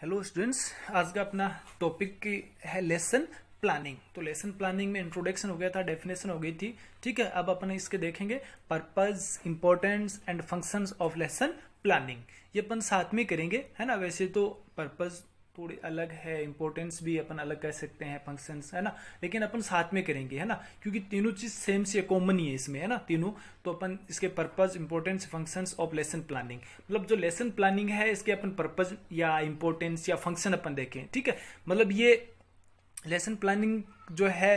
hello students आज का अपना टॉपिक की है लेसन प्लानिंग तो लेसन प्लानिंग में इंट्रोडक्शन हो गया था डेफिनेशन हो गई थी ठीक है अब अपन इसके देखेंगे purpose importance and functions of lesson planning ये अपन साथ में करेंगे है ना वैसे तो पर्पज थोड़े अलग है इंपॉर्टेंस भी अपन अलग कह सकते हैं फंक्शन है ना लेकिन अपन साथ में करेंगे है ना क्योंकि तीनों चीज सेम से कॉमन ही है इसमें है ना तीनों तो अपन इसके purpose importance functions of lesson planning मतलब जो लेसन प्लानिंग है इसके अपन पर्पज या इंपॉर्टेंस या फंक्शन अपन देखें ठीक है मतलब ये लेसन प्लानिंग जो है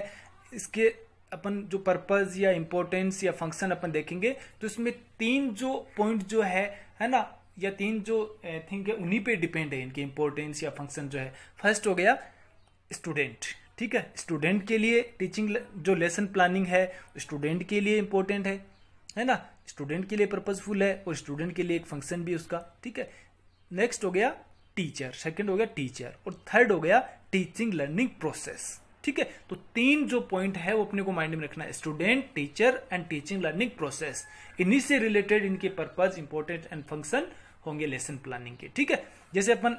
इसके अपन जो पर्पज या इंपॉर्टेंस या फंक्शन अपन देखेंगे तो इसमें तीन जो पॉइंट जो है है ना या तीन जो थिंक है उन्हीं पे डिपेंड है इनकी इम्पोर्टेंस या फंक्शन जो है फर्स्ट हो गया स्टूडेंट ठीक है स्टूडेंट के लिए टीचिंग जो लेसन प्लानिंग है स्टूडेंट के लिए इम्पोर्टेंट है है ना स्टूडेंट के लिए पर्पजफुल है और स्टूडेंट के लिए एक फंक्शन भी उसका ठीक है नेक्स्ट हो गया टीचर सेकेंड हो गया टीचर और थर्ड हो गया टीचिंग लर्निंग प्रोसेस ठीक है तो तीन जो पॉइंट है वो अपने को माइंड में रखना है student teacher and teaching learning process इन्हीं से रिलेटेड इनके पर्पज इंपॉर्टेंट एंड फंक्शन होंगे लेसन प्लानिंग के ठीक है जैसे अपन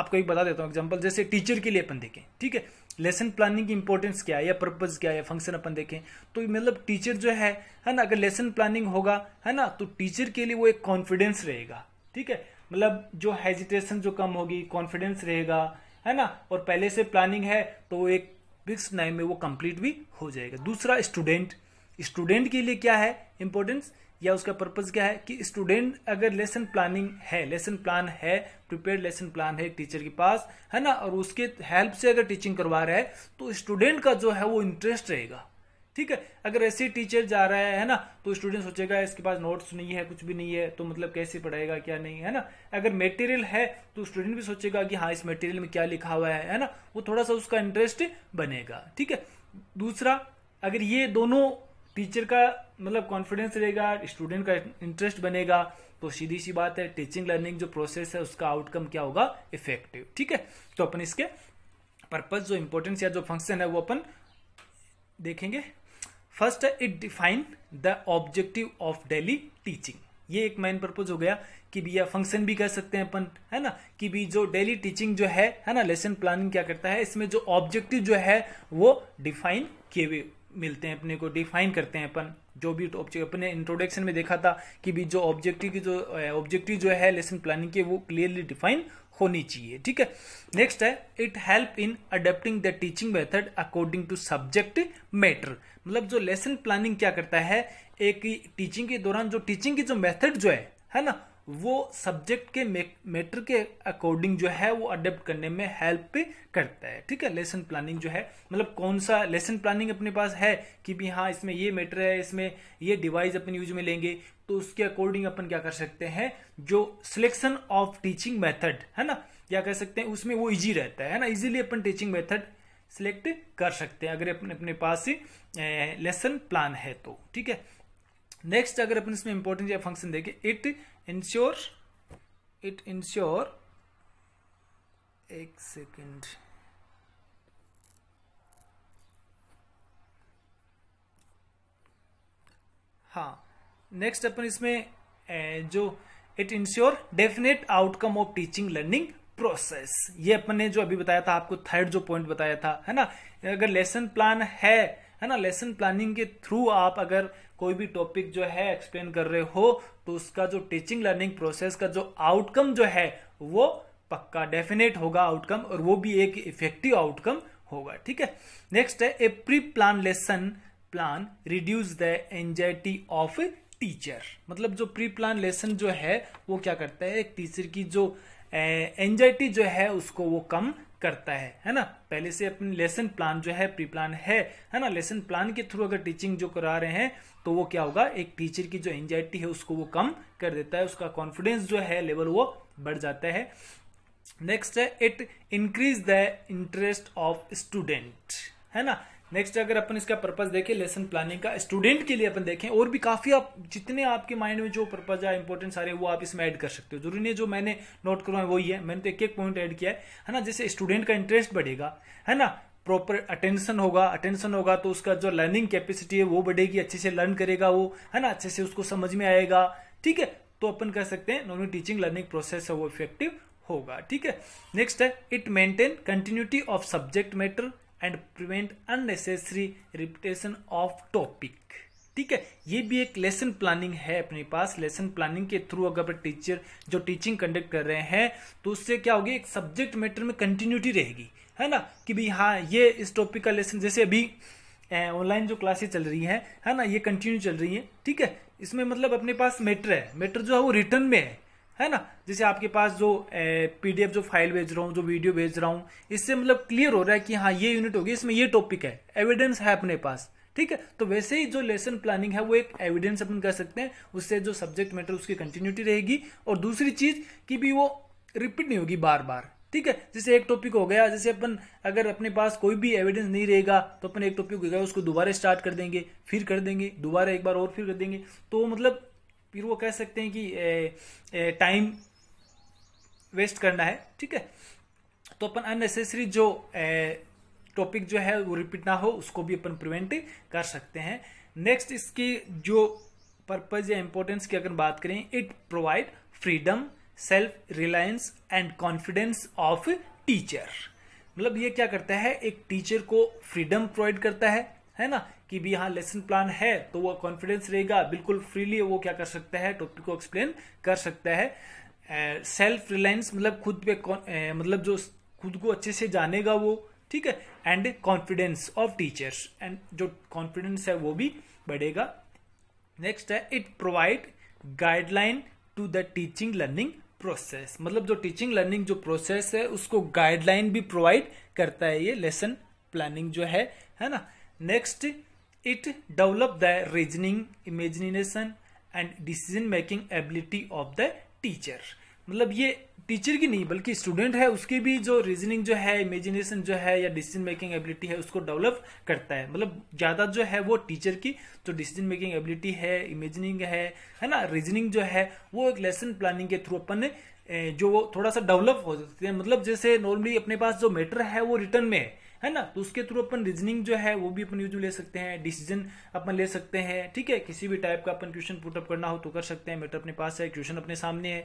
आपको एक बता देता हूँ एग्जाम्पल जैसे टीचर के लिए अपन देखें ठीक है लेसन प्लानिंग की इंपॉर्टेंस क्या है या पर्पज क्या है फंक्शन अपन देखें तो मतलब टीचर जो है है ना अगर लेसन प्लानिंग होगा है ना तो टीचर के लिए वो एक कॉन्फिडेंस रहेगा ठीक है मतलब जो हेजिटेशन जो कम होगी कॉन्फिडेंस रहेगा है ना और पहले से प्लानिंग है तो एक फिक्स टाइम में वो कंप्लीट भी हो जाएगा दूसरा स्टूडेंट स्टूडेंट के लिए क्या है इंपॉर्टेंस या उसका पर्पज क्या है कि स्टूडेंट अगर लेसन प्लानिंग है लेसन प्लान है प्रिपेयर लेसन प्लान है टीचर के पास है ना और उसके हेल्प से अगर टीचिंग करवा रहा है तो स्टूडेंट का जो है वो इंटरेस्ट रहेगा ठीक है अगर ऐसे टीचर जा रहा है है ना तो स्टूडेंट सोचेगा इसके पास नोट्स नहीं है कुछ भी नहीं है तो मतलब कैसे पढ़ाएगा क्या नहीं है ना अगर मटेरियल है तो स्टूडेंट भी सोचेगा कि हाँ इस मटेरियल में क्या लिखा हुआ है है ना वो थोड़ा सा उसका इंटरेस्ट बनेगा ठीक है दूसरा अगर ये दोनों टीचर का मतलब कॉन्फिडेंस रहेगा स्टूडेंट का इंटरेस्ट बनेगा तो सीधी सी बात है टीचिंग लर्निंग जो प्रोसेस है उसका आउटकम क्या होगा इफेक्टिव ठीक है तो अपन इसके पर्पज जो इंपॉर्टेंस या जो फंक्शन है वो अपन देखेंगे फर्स्ट है it define the objective of daily teaching ये एक मेन पर्पज हो गया कि भी फंक्शन भी कर सकते हैं अपन है ना कि भी जो डेली टीचिंग जो है है ना लेसन प्लानिंग क्या करता है इसमें जो ऑब्जेक्टिव जो है वो डिफाइन किए हुए मिलते हैं अपने को डिफाइन करते हैं अपन जो भी ऑब्जेक्ट तो अपने इंट्रोडक्शन में देखा था कि भी जो ऑब्जेक्टिव की जो ऑब्जेक्टिव जो है लेसन प्लानिंग के वो क्लियरली डिफाइन होनी चाहिए ठीक है नेक्स्ट है it help in adapting the teaching method according to subject matter मतलब जो लेसन प्लानिंग क्या करता है एक टीचिंग के दौरान जो टीचिंग की जो मेथड जो है है ना वो सब्जेक्ट के मैटर के अकॉर्डिंग जो है वो अडेप्ट करने में हेल्प करता है ठीक है लेसन प्लानिंग जो है मतलब कौन सा लेसन प्लानिंग अपने पास है कि भी हाँ इसमें ये मैटर है इसमें ये डिवाइस अपन यूज में लेंगे तो उसके अकॉर्डिंग अपन क्या कर सकते हैं जो सिलेक्शन ऑफ टीचिंग मेथड है ना क्या कर सकते हैं उसमें वो इजी रहता है ना इजीली अपन टीचिंग मेथड सिलेक्ट कर सकते हैं अगर अपने अपने पास लेसन प्लान है तो ठीक है नेक्स्ट अगर अपन इसमें इंपॉर्टेंट फंक्शन देखें इट इंश्योर इट इंश्योर एक सेकेंड हाँ नेक्स्ट अपन इसमें जो it ensure definite outcome of teaching learning process ये अपन ने जो अभी बताया था आपको थर्ड जो पॉइंट बताया था है ना अगर लेसन प्लान है है ना लेसन प्लानिंग के थ्रू आप अगर कोई भी टॉपिक जो है एक्सप्लेन कर रहे हो तो उसका जो टीचिंग लर्निंग प्रोसेस का जो आउटकम जो है वो पक्का डेफिनेट होगा आउटकम और वो भी एक इफेक्टिव आउटकम होगा ठीक है नेक्स्ट है a pre plan lesson plan reduce the anxiety of teacher मतलब जो प्री प्लान लेसन जो है वो क्या करता है एक टीचर की जो एंजाइटी जो है उसको वो कम करता है है ना पहले से अपने लेसन प्लान जो है प्री प्लान है है ना लेसन प्लान के थ्रू अगर टीचिंग जो करा रहे हैं तो वो क्या होगा एक टीचर की जो एंजाइटी है उसको वो कम कर देता है उसका कॉन्फिडेंस जो है लेवल वो बढ़ जाता है नेक्स्ट है it increase the interest of student है ना नेक्स्ट अगर अपन इसका पर्पज देखें लेसन प्लानिंग का स्टूडेंट के लिए अपन देखें और भी काफी आप जितने आपके माइंड में जो पर्पज है इंपॉर्टेंट सारे वो आप इसमें ऐड कर सकते हो जरूरी नहीं जो मैंने नोट करो है वही है मैंने तो एक एक पॉइंट ऐड किया है है ना जैसे स्टूडेंट का इंटरेस्ट बढ़ेगा है ना प्रॉपर अटेंशन होगा अटेंशन होगा तो उसका जो लर्निंग कैपेसिटी है वो बढ़ेगी अच्छे से लर्न करेगा वो है ना अच्छे से उसको समझ में आएगा ठीक है तो अपन कह सकते हैं नॉर्मल टीचिंग लर्निंग प्रोसेस है वो इफेक्टिव होगा ठीक है नेक्स्ट है it maintain continuity of subject matter and prevent unnecessary repetition of topic ठीक है ये भी एक लेसन प्लानिंग है अपने पास लेसन प्लानिंग के थ्रू अगर टीचर जो टीचिंग कंडक्ट कर रहे हैं तो उससे क्या होगी एक सब्जेक्ट मैटर में कंटिन्यूटी रहेगी है ना कि भाई हाँ ये इस टॉपिक का लेसन जैसे अभी ऑनलाइन जो क्लासेस चल रही हैं है ना ये कंटिन्यू चल रही है ठीक है इसमें मतलब अपने पास मैटर है मैटर जो है वो रिटर्न में है है ना जैसे आपके पास जो पीडीएफ जो फाइल भेज रहा हूँ जो वीडियो भेज रहा हूँ इससे मतलब क्लियर हो रहा है कि हाँ ये यूनिट होगी इसमें ये टॉपिक है एविडेंस है अपने पास ठीक है तो वैसे ही जो लेसन प्लानिंग है वो एक एविडेंस अपन कर सकते हैं उससे जो सब्जेक्ट मैटर उसकी कंटिन्यूटी रहेगी और दूसरी चीज कि भी वो रिपीट नहीं होगी बार बार ठीक है जैसे एक टॉपिक हो गया जैसे अपन अगर अपने पास कोई भी एविडेंस नहीं रहेगा तो अपन एक टॉपिक हो गया उसको दोबारा स्टार्ट कर देंगे फिर कर देंगे दोबारा एक बार और फिर कर देंगे तो मतलब फिर वो कह सकते हैं कि टाइम वेस्ट करना है ठीक है तो अपन अननेसेसरी जो टॉपिक जो है वो रिपीट ना हो उसको भी अपन प्रिवेंट कर सकते हैं नेक्स्ट इसकी जो पर्पज या इंपॉर्टेंस की अगर बात करें it provide freedom self reliance and confidence of teacher मतलब ये क्या करता है एक टीचर को फ्रीडम प्रोवाइड करता है है ना कि भी यहाँ लेसन प्लान है तो वो कॉन्फिडेंस रहेगा बिल्कुल फ्रीली वो क्या कर सकता है टॉपिक को एक्सप्लेन कर सकता है सेल्फ रिलायंस मतलब खुद पे मतलब जो खुद को अच्छे से जानेगा वो ठीक है and confidence of teachers and जो कॉन्फिडेंस है वो भी बढ़ेगा नेक्स्ट है it provide guideline to the teaching learning process मतलब जो टीचिंग लर्निंग जो प्रोसेस है उसको गाइडलाइन भी प्रोवाइड करता है ये लेसन प्लानिंग जो है है ना next it develop the reasoning imagination and decision making ability of the teacher मतलब ये टीचर की नहीं बल्कि स्टूडेंट है उसकी भी जो रीजनिंग जो है इमेजिनेशन जो है या डिसीजन मेकिंग एबिलिटी है उसको डेवलप करता है मतलब ज़्यादा जो है वो टीचर की जो डिसीजन मेकिंग एबिलिटी है इमेजिनिंग है है ना रीजनिंग जो है वो एक लेसन प्लानिंग के थ्रू अपन जो वो थोड़ा सा डेवलप हो सकते हैं मतलब जैसे नॉर्मली अपने पास जो मैटर है वो रिटर्न में है है ना तो उसके थ्रू अपन रीजनिंग जो है वो भी अपन यूज ले सकते हैं डिसीजन अपन ले सकते हैं ठीक है किसी भी टाइप का अपन क्वेश्चन पुटअप करना हो तो कर सकते हैं मैटर अपने पास है क्वेश्चन अपने सामने है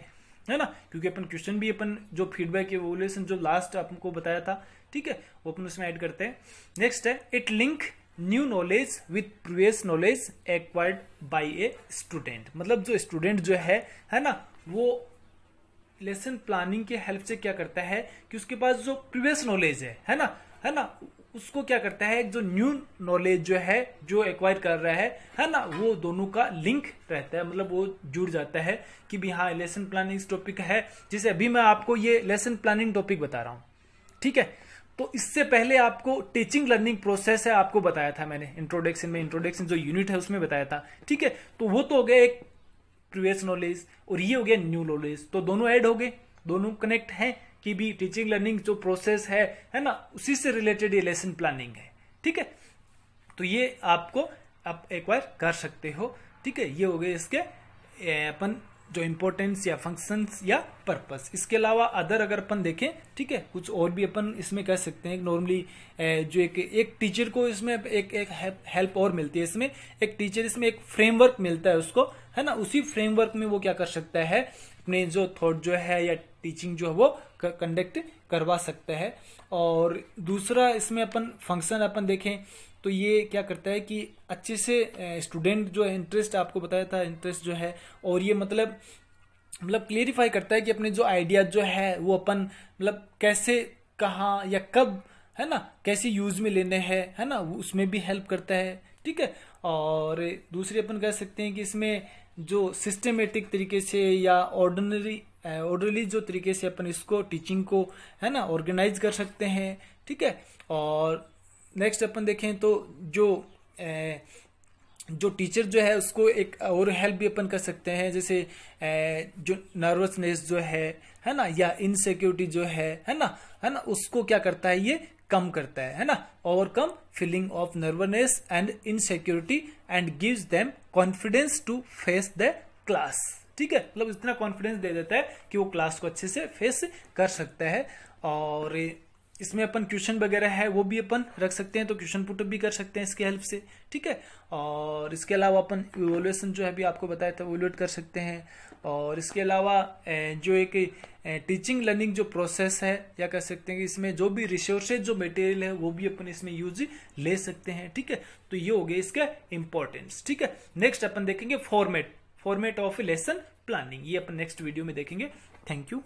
है ना क्योंकि अपन क्वेश्चन भी अपन जो फीडबैक एवोल्यूशन जो लास्ट आपको बताया था ठीक है वो अपन उसमें ऐड करते हैं नेक्स्ट है it link new knowledge with previous knowledge acquired by a student मतलब जो स्टूडेंट जो है है ना वो लेसन प्लानिंग के हेल्प से क्या करता है कि उसके पास जो प्रीवियस नॉलेज है है ना है ना उसको क्या करता है जो न्यू नॉलेज जो है जो एक्वायर कर रहा है है ना वो दोनों का लिंक रहता है मतलब वो जुड़ जाता है कि भी हाँ लेसन प्लानिंग टॉपिक है जैसे अभी मैं आपको ये लेसन प्लानिंग टॉपिक बता रहा हूँ ठीक है तो इससे पहले आपको टीचिंग लर्निंग प्रोसेस है आपको बताया था मैंने इंट्रोडक्शन में इंट्रोडक्शन जो यूनिट है उसमें बताया था ठीक है तो वो तो हो गया एक प्रीवियस नॉलेज और ये हो गया न्यू नॉलेज तो दोनों ऐड हो गए दोनों कनेक्ट हैं की भी टीचिंग लर्निंग जो प्रोसेस है है ना उसी से रिलेटेड ये लेसन प्लानिंग है ठीक है तो ये आपको आप बार कर सकते हो ठीक है ये हो गए इसके अपन जो इम्पोर्टेंस या फंक्शंस या पर्पस इसके अलावा अदर अगर अपन देखें ठीक है कुछ और भी अपन इसमें कह सकते हैं नॉर्मली जो एक एक टीचर को इसमें एक एक हेल्प और मिलती है इसमें एक टीचर इसमें एक फ्रेमवर्क मिलता है उसको है ना उसी फ्रेमवर्क में वो क्या कर सकता है अपने जो थॉट जो है या टीचिंग जो है वो कंडक्ट करवा सकता है और दूसरा इसमें अपन फंक्शन अपन देखें तो ये क्या करता है कि अच्छे से स्टूडेंट जो है इंटरेस्ट आपको बताया था इंटरेस्ट जो है और ये मतलब मतलब क्लेरिफाई करता है कि अपने जो आइडिया जो है वो अपन मतलब कैसे कहाँ या कब है ना कैसे यूज में लेने हैं है ना उसमें भी हेल्प करता है ठीक है और दूसरी अपन कह सकते हैं कि इसमें जो सिस्टमेटिक तरीके से या ऑर्डनरी ऑर्डरली eh, जो तरीके से अपन इसको टीचिंग को है ना ऑर्गेनाइज कर सकते हैं ठीक है और नेक्स्ट अपन देखें तो जो ए, eh, जो टीचर जो है उसको एक और हेल्प भी अपन कर सकते हैं जैसे ए, eh, जो नर्वसनेस जो है है ना या इनसिक्योरिटी जो है है ना है ना उसको क्या करता है ये कम करता है है ना overcome feeling of nervousness and insecurity and gives them confidence to face the class ठीक है मतलब इतना कॉन्फिडेंस दे देता है कि वो क्लास को अच्छे से फेस कर सकता है और इसमें अपन क्वेश्चन वगैरह है वो भी अपन रख सकते हैं तो क्वेश्चन पुटअप भी कर सकते हैं इसके हेल्प से ठीक है और इसके अलावा अपन इवोल्यूशन जो है भी आपको बताया था इवोल्यूट कर सकते हैं और इसके अलावा जो एक टीचिंग लर्निंग जो प्रोसेस है या कह सकते हैं कि इसमें जो भी रिसोर्सेज जो मटेरियल है वो भी अपन इसमें यूज ले सकते हैं ठीक है तो ये हो गया इसका इंपॉर्टेंस ठीक है नेक्स्ट अपन देखेंगे format format of lesson planning ये अपन नेक्स्ट वीडियो में देखेंगे थैंक यू